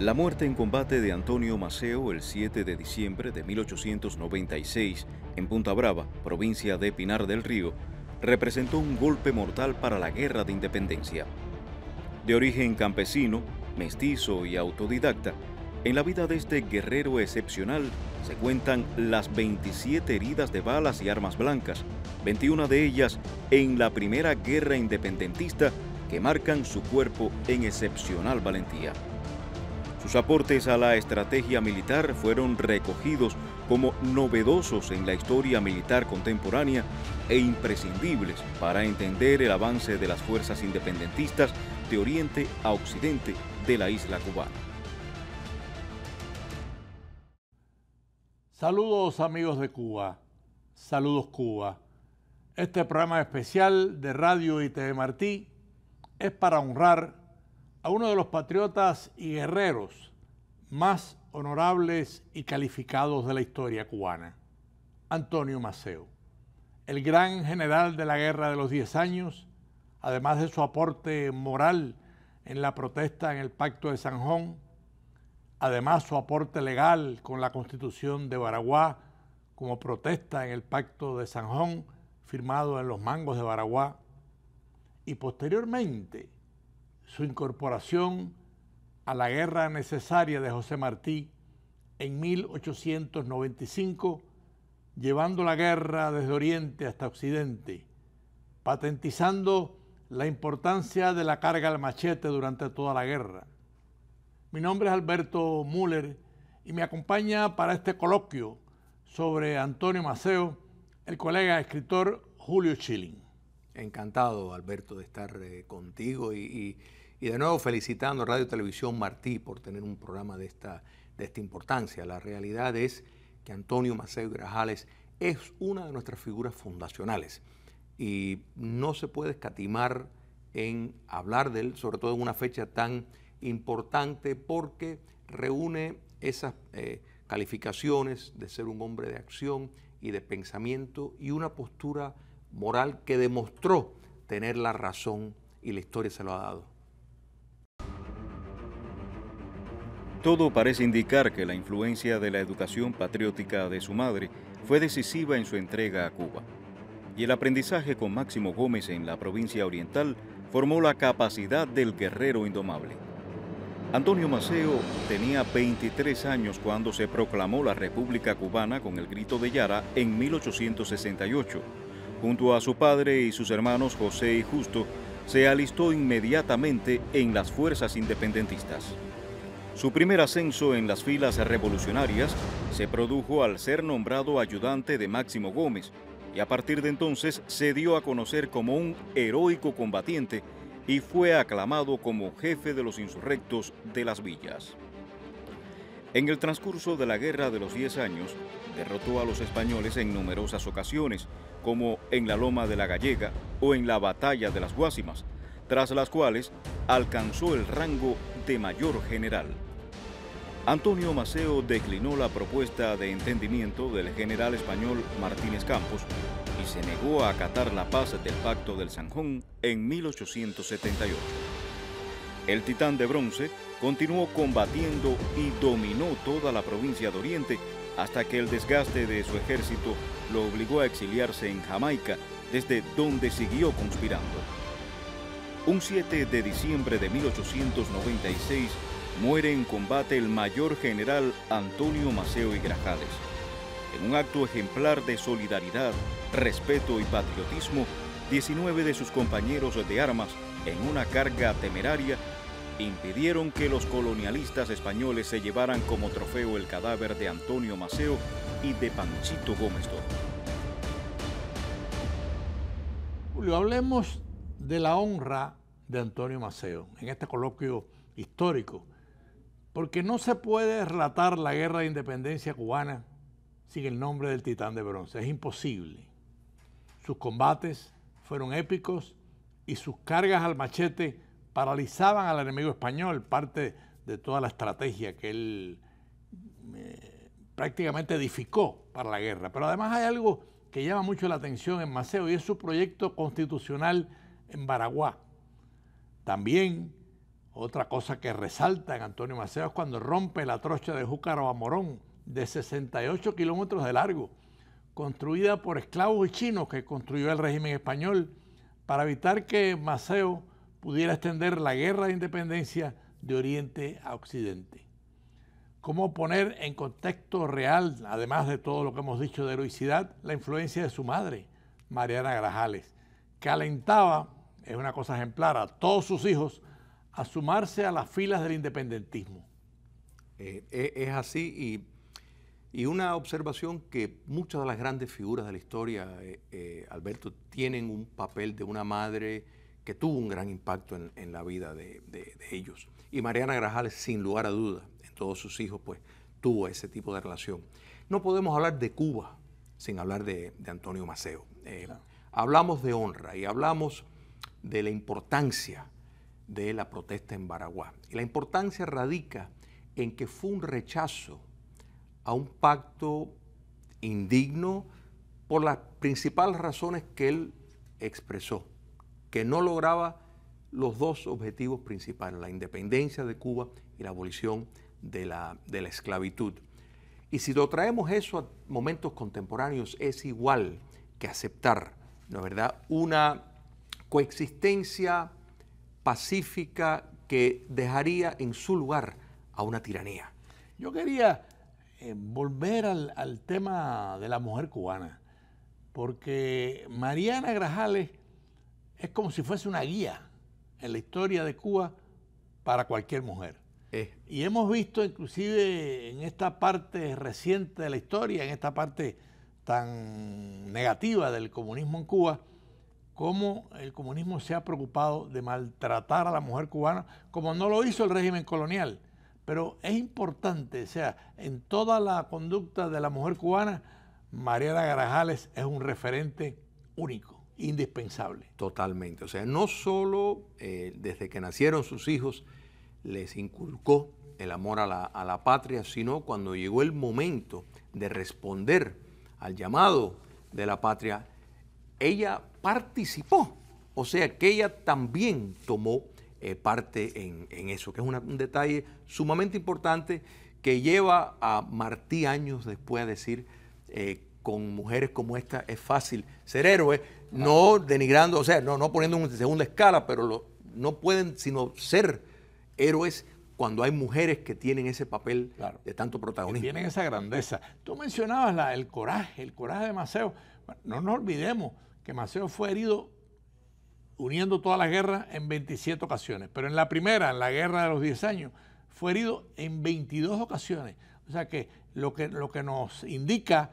La muerte en combate de Antonio Maceo el 7 de diciembre de 1896 en Punta Brava, provincia de Pinar del Río, representó un golpe mortal para la guerra de independencia. De origen campesino, mestizo y autodidacta, en la vida de este guerrero excepcional se cuentan las 27 heridas de balas y armas blancas, 21 de ellas en la primera guerra independentista que marcan su cuerpo en excepcional valentía. Sus aportes a la estrategia militar fueron recogidos como novedosos en la historia militar contemporánea e imprescindibles para entender el avance de las fuerzas independentistas de oriente a occidente de la isla cubana. Saludos amigos de Cuba, saludos Cuba. Este programa especial de Radio y TV e Martí es para honrar a uno de los patriotas y guerreros más honorables y calificados de la historia cubana, Antonio Maceo. El gran general de la Guerra de los Diez Años, además de su aporte moral en la protesta en el Pacto de San además su aporte legal con la Constitución de Baraguá como protesta en el Pacto de San firmado en los mangos de Baraguá y posteriormente su incorporación a la guerra necesaria de José Martí en 1895, llevando la guerra desde Oriente hasta Occidente, patentizando la importancia de la carga al machete durante toda la guerra. Mi nombre es Alberto Müller y me acompaña para este coloquio sobre Antonio Maceo el colega escritor Julio Schilling. Encantado, Alberto, de estar eh, contigo y y de nuevo felicitando a Radio Televisión Martí por tener un programa de esta, de esta importancia. La realidad es que Antonio Maceo Grajales es una de nuestras figuras fundacionales y no se puede escatimar en hablar de él, sobre todo en una fecha tan importante porque reúne esas eh, calificaciones de ser un hombre de acción y de pensamiento y una postura moral que demostró tener la razón y la historia se lo ha dado. Todo parece indicar que la influencia de la educación patriótica de su madre fue decisiva en su entrega a Cuba. Y el aprendizaje con Máximo Gómez en la provincia oriental formó la capacidad del guerrero indomable. Antonio Maceo tenía 23 años cuando se proclamó la República Cubana con el grito de Yara en 1868. Junto a su padre y sus hermanos José y Justo, se alistó inmediatamente en las fuerzas independentistas. Su primer ascenso en las filas revolucionarias se produjo al ser nombrado ayudante de Máximo Gómez y a partir de entonces se dio a conocer como un heroico combatiente y fue aclamado como jefe de los insurrectos de las villas. En el transcurso de la Guerra de los 10 Años, derrotó a los españoles en numerosas ocasiones, como en la Loma de la Gallega o en la Batalla de las Guásimas, tras las cuales alcanzó el rango de mayor general. Antonio Maceo declinó la propuesta de entendimiento del general español Martínez Campos y se negó a acatar la paz del Pacto del Sanjón en 1878. El titán de bronce continuó combatiendo y dominó toda la provincia de Oriente hasta que el desgaste de su ejército lo obligó a exiliarse en Jamaica, desde donde siguió conspirando. Un 7 de diciembre de 1896, muere en combate el mayor general Antonio Maceo y Grajales. En un acto ejemplar de solidaridad, respeto y patriotismo, 19 de sus compañeros de armas, en una carga temeraria, impidieron que los colonialistas españoles se llevaran como trofeo el cadáver de Antonio Maceo y de Panchito Gómez Julio, hablemos de la honra de Antonio Maceo en este coloquio histórico porque no se puede relatar la guerra de independencia cubana sin el nombre del titán de bronce. Es imposible. Sus combates fueron épicos y sus cargas al machete paralizaban al enemigo español, parte de toda la estrategia que él eh, prácticamente edificó para la guerra. Pero además hay algo que llama mucho la atención en Maceo y es su proyecto constitucional en Baraguá. También otra cosa que resalta en Antonio Maceo es cuando rompe la trocha de Júcaro a Morón, de 68 kilómetros de largo, construida por esclavos y chinos que construyó el régimen español para evitar que Maceo pudiera extender la guerra de independencia de Oriente a Occidente. ¿Cómo poner en contexto real, además de todo lo que hemos dicho de heroicidad, la influencia de su madre, Mariana Grajales, que alentaba, es una cosa ejemplar, a todos sus hijos a sumarse a las filas del independentismo. Eh, eh, es así y, una observación que muchas de las grandes figuras de la historia, eh, Alberto, tienen un papel de una madre que tuvo un gran impacto en, la vida de, ellos. Y Mariana Grajales, sin lugar a duda, en todos sus hijos, pues tuvo ese tipo de relación. No podemos hablar de Cuba sin hablar de, Antonio Maceo. Hablamos de honra y hablamos de la importancia de la protesta en Baraguá. Y la importancia radica en que fue un rechazo a un pacto indigno por las principales razones que él expresó, que no lograba los dos objetivos principales, la independencia de Cuba y la abolición de la, esclavitud. Y si lo traemos eso a momentos contemporáneos, es igual que aceptar, ¿no verdad?, una coexistencia pacífica que dejaría en su lugar a una tiranía. Yo quería eh, volver al, tema de la mujer cubana, porque Mariana Grajales es como si fuese una guía en la historia de Cuba para cualquier mujer. Eh. Y hemos visto inclusive en esta parte reciente de la historia, en esta parte tan negativa del comunismo en Cuba, cómo el comunismo se ha preocupado de maltratar a la mujer cubana, como no lo hizo el régimen colonial. Pero es importante, o sea, en toda la conducta de la mujer cubana, Mariela Garajales es un referente único, indispensable. Totalmente, o sea, no solo eh, desde que nacieron sus hijos les inculcó el amor a la, a la patria, sino cuando llegó el momento de responder al llamado de la patria, ella participó. O sea que ella también tomó eh, parte en, eso, que es un detalle sumamente importante que lleva a Martí años después a decir, eh, con mujeres como esta es fácil ser héroe, no denigrando, o sea, no, no poniendo en segunda escala, pero no pueden sino ser héroes cuando hay mujeres que tienen ese papel de tanto protagonismo. Que tienen esa grandeza. Tú mencionabas el coraje, el coraje de Maceo. no nos olvidemos, que Maceo fue herido uniendo toda la guerra, en 27 ocasiones, pero en la primera, en la guerra de los 10 años, fue herido en 22 ocasiones. O sea que lo que, lo que nos indica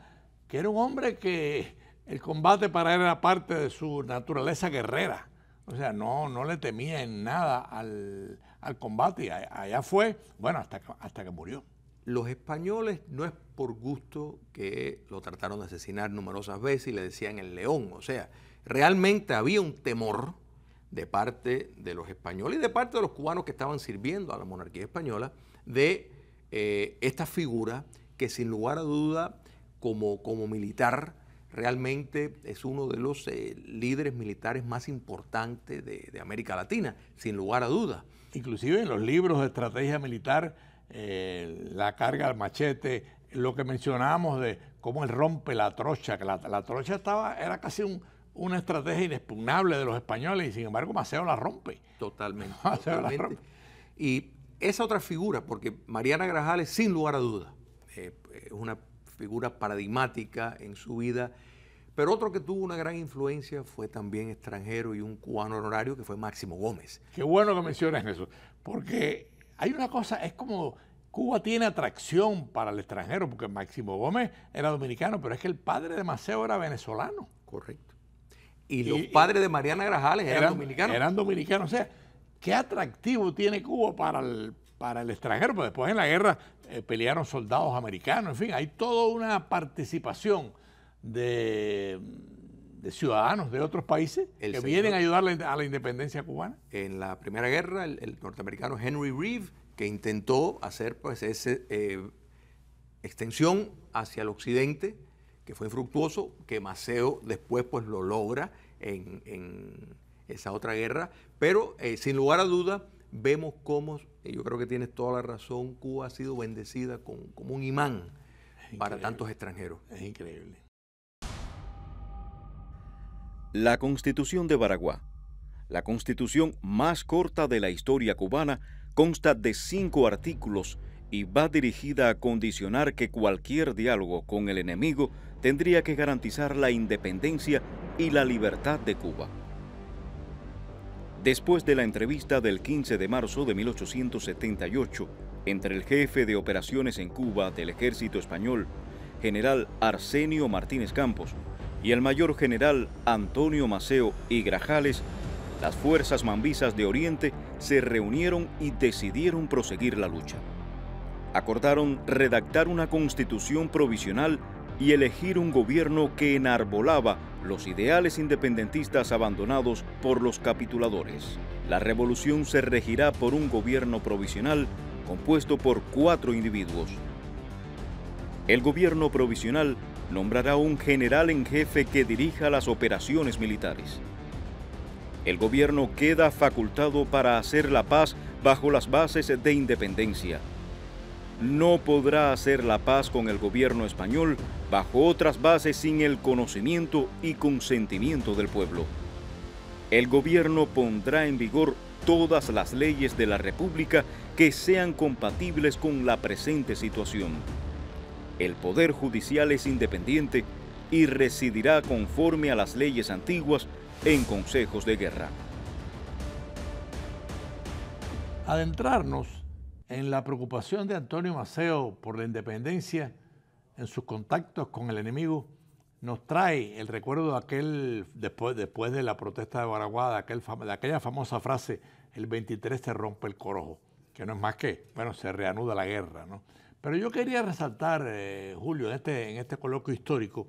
que era un hombre que el combate para él era parte de su naturaleza guerrera. O sea, no, no le temía en nada al, al combate. Allá fue, bueno, hasta hasta que murió. Los españoles no es por gusto que lo trataron de asesinar numerosas veces y le decían el león. O sea, realmente había un temor de parte de los españoles y de parte de los cubanos que estaban sirviendo a la monarquía española de eh, esta figura que sin lugar a duda como, como militar realmente es uno de los eh, líderes militares más importantes de, de América Latina, sin lugar a duda. Inclusive en los libros de estrategia militar eh, la carga al machete, lo que mencionábamos de cómo él rompe la trocha, que la, trocha estaba, era casi una estrategia inexpugnable de los españoles y sin embargo Maceo la rompe. Totalmente. Y esa otra figura, porque Mariana Grajales, sin lugar a duda eh, es una figura paradigmática en su vida, pero otro que tuvo una gran influencia fue también extranjero y un cubano honorario que fue Máximo Gómez. Qué bueno que mencionas eso, porque hay una cosa, es como Cuba tiene atracción para el extranjero, porque Máximo Gómez era dominicano, pero es que el padre de Maceo era venezolano. Correcto. Y, los padres de Mariana Grajales eran, dominicanos. Eran dominicanos. O sea, qué atractivo tiene Cuba para el, para el extranjero, porque después en la guerra eh, pelearon soldados americanos, en fin, hay toda una participación de ciudadanos de otros países que vienen a ayudar a la independencia cubana. En la Primera Guerra, el, norteamericano Henry Reeve, que intentó hacer pues ese eh, extensión hacia el occidente, que fue infructuoso, que Maceo después pues lo logra en, esa otra guerra, pero eh, sin lugar a duda vemos cómo, eh, yo creo que tienes toda la razón, Cuba ha sido bendecida como un imán para tantos extranjeros. Es increíble. La Constitución de Baraguá, la constitución más corta de la historia cubana, consta de cinco artículos y va dirigida a condicionar que cualquier diálogo con el enemigo tendría que garantizar la independencia y la libertad de Cuba. Después de la entrevista del 15 de marzo de 1878 entre el jefe de operaciones en Cuba del ejército español, general Arsenio Martínez Campos, y el mayor general Antonio Maceo y Grajales, las fuerzas mambisas de Oriente se reunieron y decidieron proseguir la lucha. Acordaron redactar una constitución provisional y elegir un gobierno que enarbolaba los ideales independentistas abandonados por los capituladores. La revolución se regirá por un gobierno provisional compuesto por cuatro individuos. El gobierno provisional nombrará un general en jefe que dirija las operaciones militares. El gobierno queda facultado para hacer la paz bajo las bases de independencia. No podrá hacer la paz con el gobierno español bajo otras bases sin el conocimiento y consentimiento del pueblo. El gobierno pondrá en vigor todas las leyes de la República que sean compatibles con la presente situación el Poder Judicial es independiente y residirá conforme a las leyes antiguas en consejos de guerra. Adentrarnos en la preocupación de Antonio Maceo por la independencia en sus contactos con el enemigo nos trae el recuerdo de aquel, después, después de la protesta de Baraguá, de, de aquella famosa frase, el 23 se rompe el corojo, que no es más que, bueno, se reanuda la guerra, ¿no? Pero yo quería resaltar, eh, Julio, este, en este, coloquio histórico,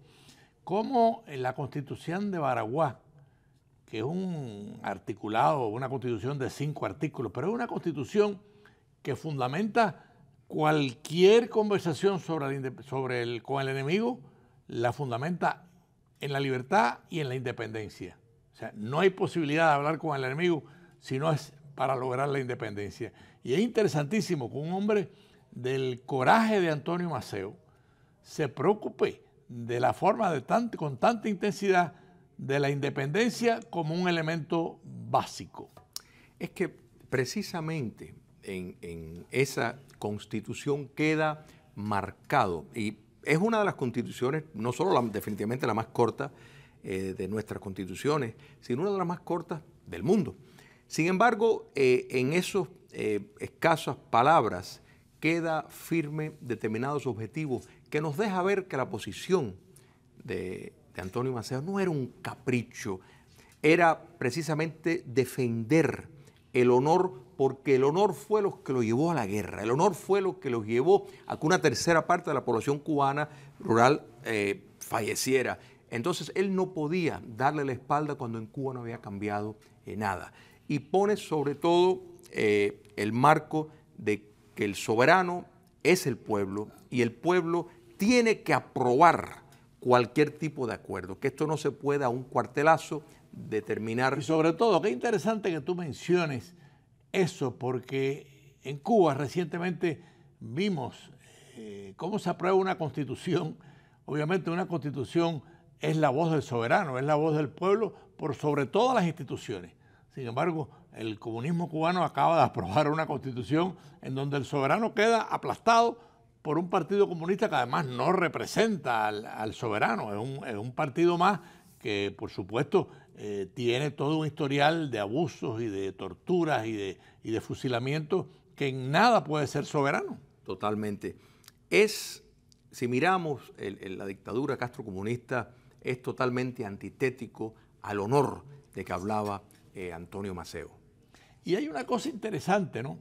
cómo eh, la constitución de Baraguá, que es un articulado, una constitución de cinco artículos, pero es una constitución que fundamenta cualquier conversación sobre sobre el, con el enemigo, la fundamenta en la libertad y en la independencia. O sea, no hay posibilidad de hablar con el enemigo si no es para lograr la independencia. Y es interesantísimo que un hombre del coraje de Antonio Maceo, se preocupe de la forma de con tanta intensidad de la independencia como un elemento básico. Es que precisamente en, esa constitución queda marcado, y es una de las constituciones, no solo definitivamente la más corta eh, de nuestras constituciones, sino una de las más cortas del mundo. Sin embargo, eh, en esas eh, escasas palabras, queda firme determinados objetivos, que nos deja ver que la posición de, Antonio Maceo no era un capricho, era precisamente defender el honor, porque el honor fue lo que lo llevó a la guerra, el honor fue lo que lo llevó a que una tercera parte de la población cubana rural eh, falleciera. Entonces él no podía darle la espalda cuando en Cuba no había cambiado eh, nada. Y pone sobre todo eh, el marco de que el soberano es el pueblo y el pueblo tiene que aprobar cualquier tipo de acuerdo, que esto no se pueda a un cuartelazo determinar. Y sobre todo, qué interesante que tú menciones eso, porque en Cuba recientemente vimos eh, cómo se aprueba una constitución. Obviamente una constitución es la voz del soberano, es la voz del pueblo por sobre todas las instituciones. Sin embargo, el comunismo cubano acaba de aprobar una constitución en donde el soberano queda aplastado por un partido comunista que además no representa al, soberano, es un, partido más que por supuesto eh, tiene todo un historial de abusos y de torturas y de, fusilamientos que en nada puede ser soberano. Totalmente. Es, si miramos la dictadura Castro comunista es totalmente antitético al honor de que hablaba eh, Antonio Maceo. Y hay una cosa interesante, ¿no?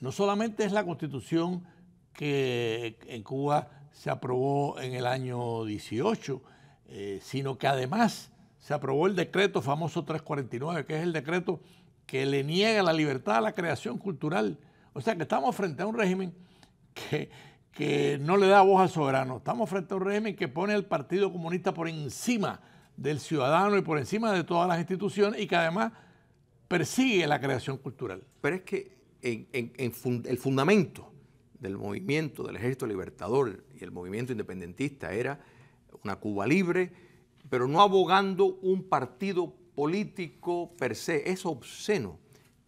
No solamente es la constitución que en Cuba se aprobó en el año 18, eh, sino que además se aprobó el decreto famoso 349, que es el decreto que le niega la libertad a la creación cultural. O sea que estamos frente a un régimen que, que no le da voz al soberano. Estamos frente a un régimen que pone al Partido Comunista por encima del ciudadano y por encima de todas las instituciones y que además persigue la creación cultural. Pero es que el fundamento del movimiento del Ejército Libertador y el movimiento independentista era una Cuba libre, pero no abogando un partido político per se. Es obsceno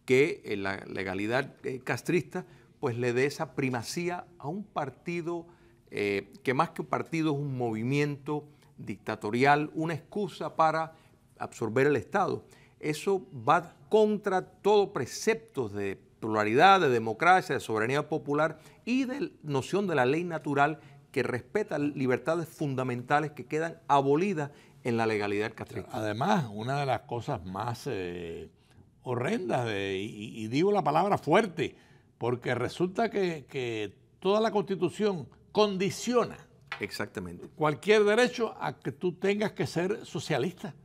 que eh, la legalidad eh, castrista pues le dé esa primacía a un partido eh, que más que un partido es un movimiento dictatorial, una excusa para absorber el Estado eso va contra todo preceptos de pluralidad, de democracia, de soberanía popular y de noción de la ley natural que respeta libertades fundamentales que quedan abolidas en la legalidad castrista. Además, una de las cosas más eh, horrendas, y, digo la palabra fuerte, porque resulta que, que toda la constitución condiciona Exactamente. cualquier derecho a que tú tengas que ser socialista.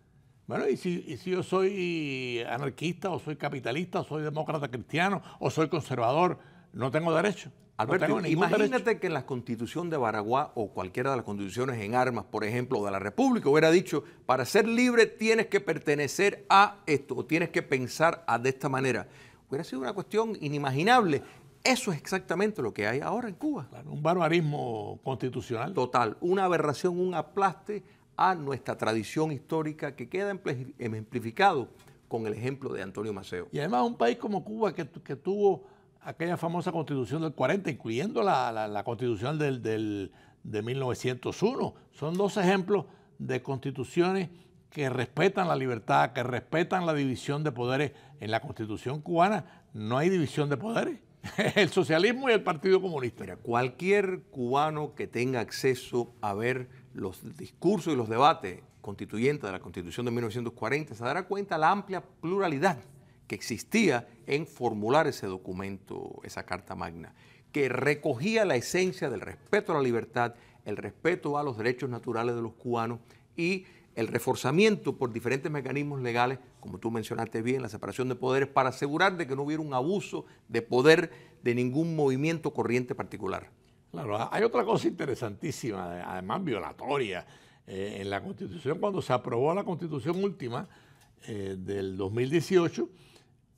Bueno, y si, yo soy anarquista, o soy capitalista, o soy demócrata cristiano, o soy conservador, no tengo derecho. Alberto, imagínate que en la constitución de Baraguá o cualquiera de las constituciones en armas, por ejemplo, de la República, hubiera dicho, para ser libre tienes que pertenecer a esto, o tienes que pensar a, de esta manera. Hubiera sido una cuestión inimaginable. Eso es exactamente lo que hay ahora en Cuba. un barbarismo constitucional. Total, una aberración, un aplaste a nuestra tradición histórica que queda ejemplificado con el ejemplo de Antonio Maceo. Y además un país como Cuba que, tuvo aquella famosa constitución del 40, incluyendo la, constitución de 1901. Son dos ejemplos de constituciones que respetan la libertad, que respetan la división de poderes. En la constitución cubana no hay división de poderes. El socialismo y el Partido Comunista. cualquier cubano que tenga acceso a ver los discursos y los debates constituyentes de la Constitución de 1940, se dará cuenta la amplia pluralidad que existía en formular ese documento, esa Carta Magna, que recogía la esencia del respeto a la libertad, el respeto a los derechos naturales de los cubanos y el reforzamiento por diferentes mecanismos legales, como tú mencionaste bien, la separación de poderes, para asegurar de que no hubiera un abuso de poder de ningún movimiento corriente particular. Claro, hay otra cosa interesantísima, eh, además violatoria. Eh, en la Constitución, cuando se aprobó la Constitución última eh, del 2018,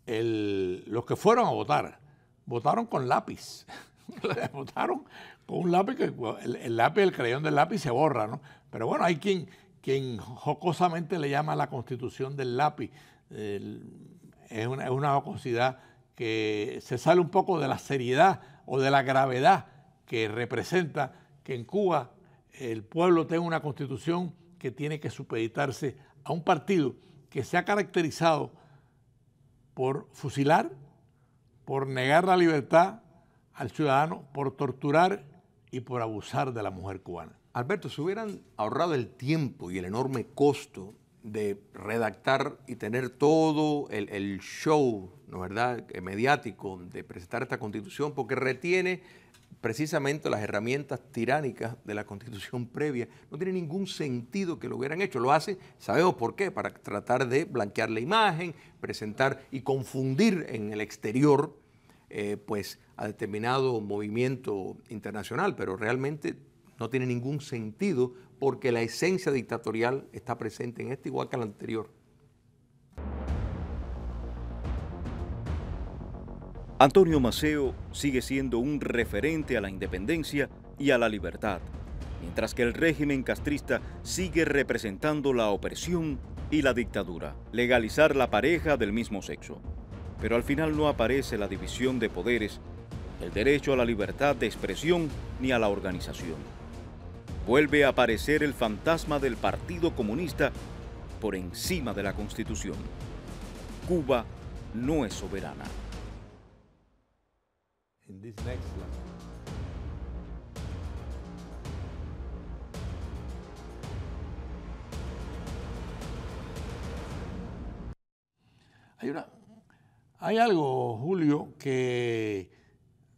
los que fueron a votar, votaron con lápiz. votaron con un lápiz, que el, lápiz, el crayón del lápiz se borra, ¿no? Pero bueno, hay quien, quien jocosamente le llama la Constitución del lápiz. es, una, es una jocosidad que se sale un poco de la seriedad o de la gravedad que representa que en Cuba el pueblo tenga una constitución que tiene que supeditarse a un partido que se ha caracterizado por fusilar, por negar la libertad al ciudadano, por torturar y por abusar de la mujer cubana. Alberto, si hubieran ahorrado el tiempo y el enorme costo de redactar y tener todo el, show, ¿no verdad?, mediático de presentar esta constitución, porque retiene precisamente las herramientas tiránicas de la constitución previa. No tiene ningún sentido que lo hubieran hecho. Lo hacen, sabemos por qué, para tratar de blanquear la imagen, presentar y confundir en el exterior eh, pues, a determinado movimiento internacional, pero realmente no tiene ningún sentido porque la esencia dictatorial está presente en este igual que en el anterior. Antonio Maceo sigue siendo un referente a la independencia y a la libertad, mientras que el régimen castrista sigue representando la opresión y la dictadura, legalizar la pareja del mismo sexo. Pero al final no aparece la división de poderes, el derecho a la libertad de expresión ni a la organización. Vuelve a aparecer el fantasma del Partido Comunista por encima de la Constitución. Cuba no es soberana next Hay, una, hay algo, Julio, que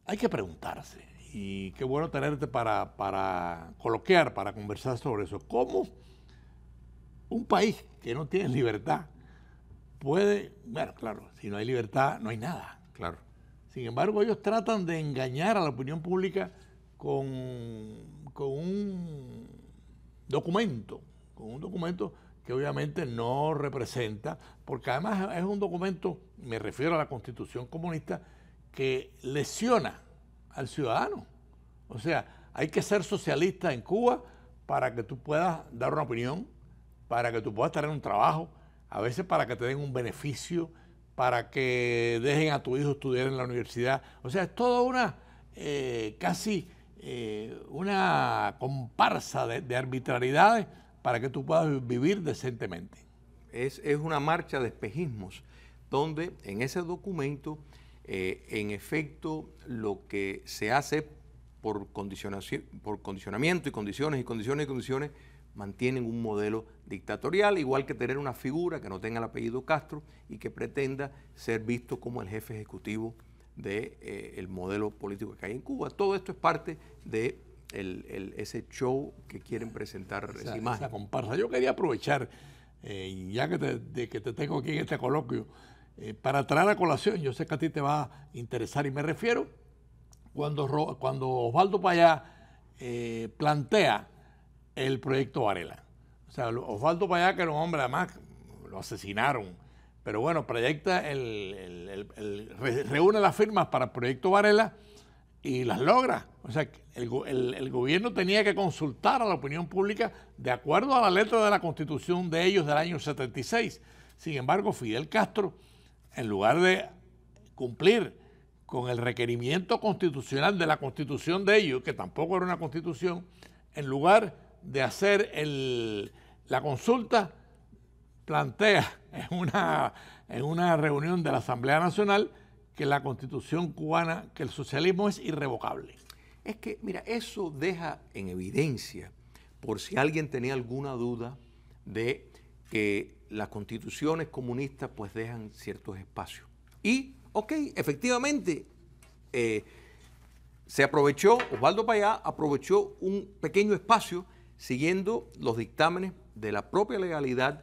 hay que preguntarse. Y qué bueno tenerte para, para coloquear, para conversar sobre eso. ¿Cómo un país que no tiene libertad puede, bueno, claro, si no hay libertad, no hay nada. Claro. Sin embargo, ellos tratan de engañar a la opinión pública con, un documento, con un documento que obviamente no representa, porque además es un documento, me refiero a la constitución comunista, que lesiona al ciudadano. O sea, hay que ser socialista en Cuba para que tú puedas dar una opinión, para que tú puedas tener un trabajo, a veces para que te den un beneficio, para que dejen a tu hijo estudiar en la universidad. O sea, es toda una eh, casi eh, una comparsa de, arbitrariedades para que tú puedas vivir decentemente. Es, una marcha de espejismos, donde en ese documento, eh, en efecto, lo que se hace por, condicionación, por condicionamiento y condiciones y condiciones y condiciones mantienen un modelo dictatorial, igual que tener una figura que no tenga el apellido Castro y que pretenda ser visto como el jefe ejecutivo del de, eh, modelo político que hay en Cuba. Todo esto es parte de ese show que quieren presentar esa, comparsa. Yo quería aprovechar, eh, ya que te, que te tengo aquí en este coloquio, eh, para traer a colación, yo sé que a ti te va a interesar y me refiero, cuando, cuando Osvaldo Payá plantea el proyecto Varela. O sea, Osvaldo Payá, que era un hombre además, lo asesinaron. Pero bueno, proyecta el, reúne las firmas para el proyecto Varela y las logra. O sea, el, gobierno tenía que consultar a la opinión pública de acuerdo a la letra de la constitución de ellos del año 76. Sin embargo, Fidel Castro, en lugar de cumplir con el requerimiento constitucional de la constitución de ellos, que tampoco era una constitución, en lugar de hacer la consulta plantea en una, en una reunión de la Asamblea Nacional que la constitución cubana, que el socialismo es irrevocable. Es que, mira, eso deja en evidencia, por si alguien tenía alguna duda, de que las constituciones comunistas pues dejan ciertos espacios. Y, ok, efectivamente, eh, se aprovechó, Osvaldo Payá aprovechó un pequeño espacio siguiendo los dictámenes de la propia legalidad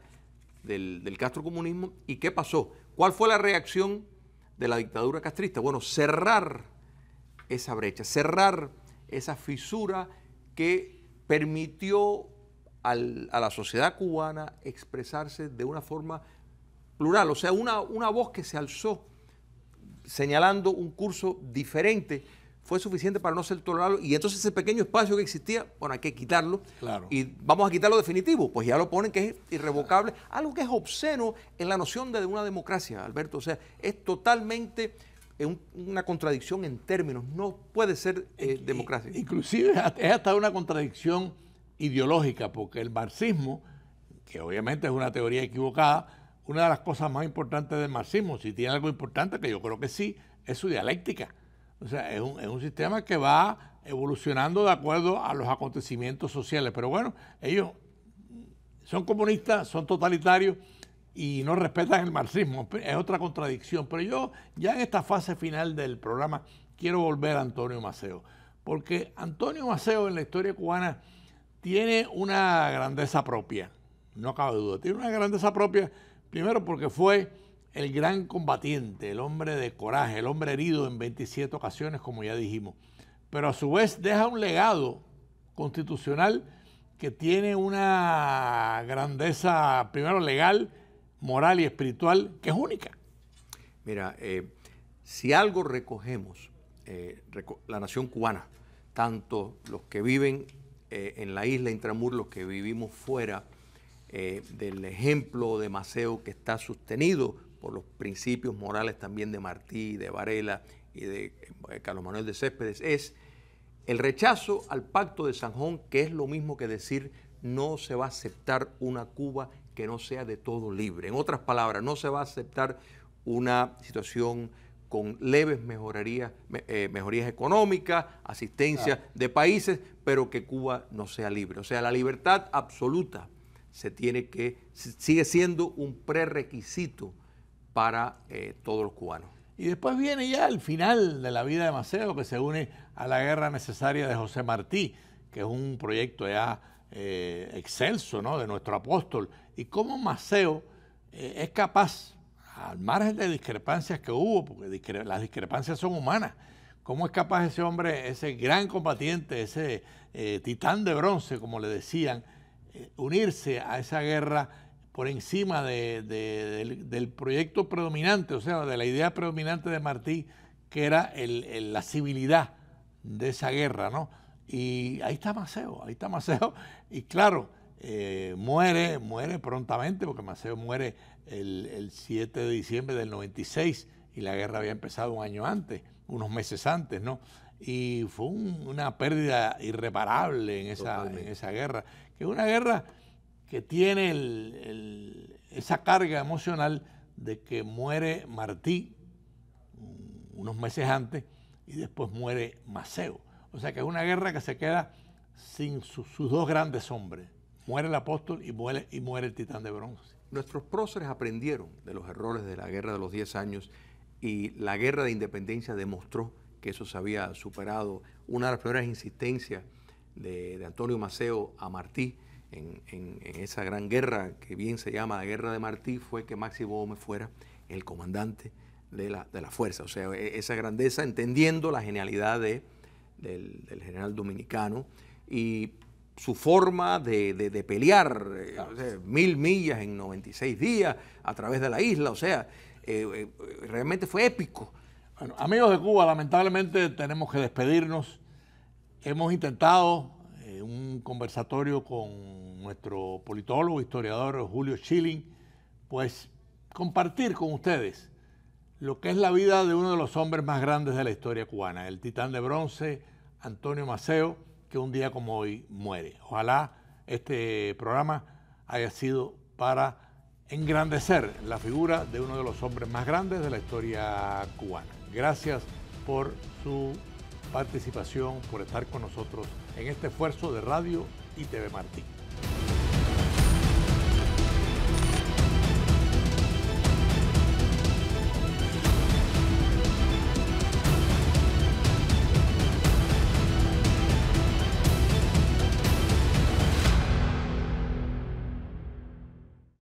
del, castro comunismo ¿Y qué pasó? ¿Cuál fue la reacción de la dictadura castrista? Bueno, cerrar esa brecha, cerrar esa fisura que permitió a la sociedad cubana expresarse de una forma plural, o sea, una, una voz que se alzó señalando un curso diferente fue suficiente para no ser tolerado y entonces ese pequeño espacio que existía, bueno, hay que quitarlo claro. y vamos a quitarlo definitivo, pues ya lo ponen que es irrevocable, algo que es obsceno en la noción de una democracia, Alberto, o sea, es totalmente una contradicción en términos, no puede ser eh, democracia. Inclusive es hasta una contradicción ideológica, porque el marxismo, que obviamente es una teoría equivocada, una de las cosas más importantes del marxismo, si tiene algo importante, que yo creo que sí, es su dialéctica o sea, es un, sistema que va evolucionando de acuerdo a los acontecimientos sociales. Pero bueno, ellos son comunistas, son totalitarios y no respetan el marxismo. Es otra contradicción. Pero yo ya en esta fase final del programa quiero volver a Antonio Maceo. Porque Antonio Maceo en la historia cubana tiene una grandeza propia. No cabe duda. Tiene una grandeza propia, primero porque fue el gran combatiente, el hombre de coraje, el hombre herido en 27 ocasiones, como ya dijimos. Pero a su vez deja un legado constitucional que tiene una grandeza, primero legal, moral y espiritual, que es única. Mira, eh, si algo recogemos, eh, la nación cubana, tanto los que viven eh, en la isla Intramur, los que vivimos fuera, del ejemplo de Maceo que está sostenido por los principios morales también de Martí, de Varela y de eh, Carlos Manuel de Céspedes, es el rechazo al pacto de Sanjón, que es lo mismo que decir no se va a aceptar una Cuba que no sea de todo libre. En otras palabras, no se va a aceptar una situación con leves mejorías, eh, mejorías económicas, asistencia de países, pero que Cuba no sea libre. O sea, la libertad absoluta se tiene que sigue siendo un prerequisito para eh, todos los cubanos. Y después viene ya el final de la vida de Maceo, que se une a la guerra necesaria de José Martí, que es un proyecto ya eh, excelso ¿no? de nuestro apóstol. Y cómo Maceo eh, es capaz, al margen de discrepancias que hubo, porque las discrepancias son humanas, cómo es capaz ese hombre, ese gran combatiente, ese titán de bronce, como le decían, unirse a esa guerra por encima del, proyecto predominante, o sea, de la idea predominante de Martí, que era la civilidad de esa guerra, ¿no? Y ahí está Maceo, ahí está Maceo, y claro, eh, muere, muere prontamente, porque Maceo muere el, 7 de diciembre del 96 y la guerra había empezado un año antes, unos meses antes, ¿no? Y fue una pérdida irreparable en esa, en esa guerra, que es una guerra que tiene esa carga emocional de que muere Martí mm, unos meses antes y después muere Maceo. O sea que es una guerra que se queda sin sus dos grandes hombres. Muere el apóstol y muere, y muere el titán de bronce. Nuestros próceres aprendieron de los errores de la guerra de los 10 años y la guerra de independencia demostró que eso se había superado. Una de las primeras insistencias de Antonio Maceo a Martí en, esa gran guerra que bien se llama la Guerra de Martí, fue que Máximo Gómez fuera el comandante de la, fuerza. O sea, e, esa grandeza, entendiendo la genialidad del, general dominicano y su forma de, pelear, eh, mil millas en 96 días a través de la isla, o sea, eh, eh, realmente fue épico. Bueno, amigos de Cuba, lamentablemente tenemos que despedirnos. Hemos intentado un conversatorio con nuestro politólogo, historiador Julio Schilling, pues compartir con ustedes lo que es la vida de uno de los hombres más grandes de la historia cubana, el titán de bronce Antonio Maceo, que un día como hoy muere. Ojalá este programa haya sido para engrandecer la figura de uno de los hombres más grandes de la historia cubana. Gracias por su participación, por estar con nosotros en este esfuerzo de Radio y TV Martín.